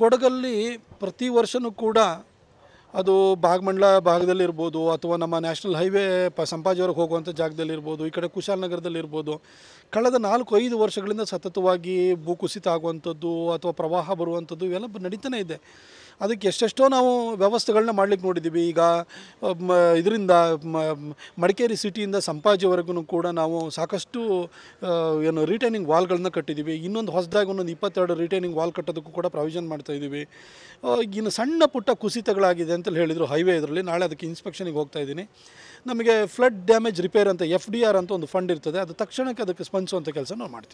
ಕೊಡಗಲ್ಲಿ ಪ್ರತಿ ವರ್ಷವೂ ಕೂಡ ಅದು ಭಾಗಮಂಡಲ ಭಾಗದಲ್ಲಿರ್ಬೋದು ಅಥವಾ ನಮ್ಮ ನ್ಯಾಷನಲ್ ಹೈವೇ ಪ ಸಂಪಾಜಿವರೆಗೆ ಹೋಗುವಂಥ ಜಾಗದಲ್ಲಿರ್ಬೋದು ಈ ಕಡೆ ಕುಶಾಲನಗರದಲ್ಲಿರ್ಬೋದು ಕಳೆದ ನಾಲ್ಕು ಐದು ವರ್ಷಗಳಿಂದ ಸತತವಾಗಿ ಭೂಕುಸಿತ ಆಗುವಂಥದ್ದು ಅಥವಾ ಪ್ರವಾಹ ಬರುವಂಥದ್ದು ಇವೆಲ್ಲ ನಡೀತಾನೆ ಇದೆ ಅದಕ್ಕೆ ಎಷ್ಟೆಷ್ಟೋ ನಾವು ವ್ಯವಸ್ಥೆಗಳನ್ನ ಮಾಡಲಿಕ್ಕೆ ನೋಡಿದ್ದೀವಿ ಈಗ ಇದರಿಂದ ಮಡಿಕೇರಿ ಸಿಟಿಯಿಂದ ಸಂಪಾಜಿವರೆಗೂ ಕೂಡ ನಾವು ಸಾಕಷ್ಟು ಏನು ರಿಟೈನಿಂಗ್ ವಾಲ್ಗಳನ್ನ ಕಟ್ಟಿದ್ದೀವಿ ಇನ್ನೊಂದು ಹೊಸದಾಗಿ ಒಂದೊಂದು ಇಪ್ಪತ್ತೆರಡು ರಿಟೈನಿಂಗ್ ವಾಲ್ ಕಟ್ಟೋದಕ್ಕೂ ಕೂಡ ಪ್ರಾವಿಷನ್ ಇದ್ದೀವಿ ಇನ್ನು ಸಣ್ಣ ಪುಟ್ಟ ಕುಸಿತಗಳಾಗಿದೆ ಅಂತ ಹೇಳಿದರು ಹೈವೇ ಇದರಲ್ಲಿ ನಾಳೆ ಅದಕ್ಕೆ ಇನ್ಸ್ಪೆಕ್ಷನಿಗೆ ಹೋಗ್ತಾ ಇದ್ದೀನಿ ನಮಗೆ ಫ್ಲಡ್ ಡ್ಯಾಮೇಜ್ ರಿಪೇರ್ ಅಂತ ಎಫ್ ಡಿ ಆರ್ ಅಂತ ಒಂದು ಫಂಡ್ ಇರ್ತದೆ ಅದು ತಕ್ಷಣಕ್ಕೆ ಅದಕ್ಕೆ ಸ್ಪಂದಿಸುವಂಥ ಕೆಲಸ ನಾವು ಮಾಡ್ತೀವಿ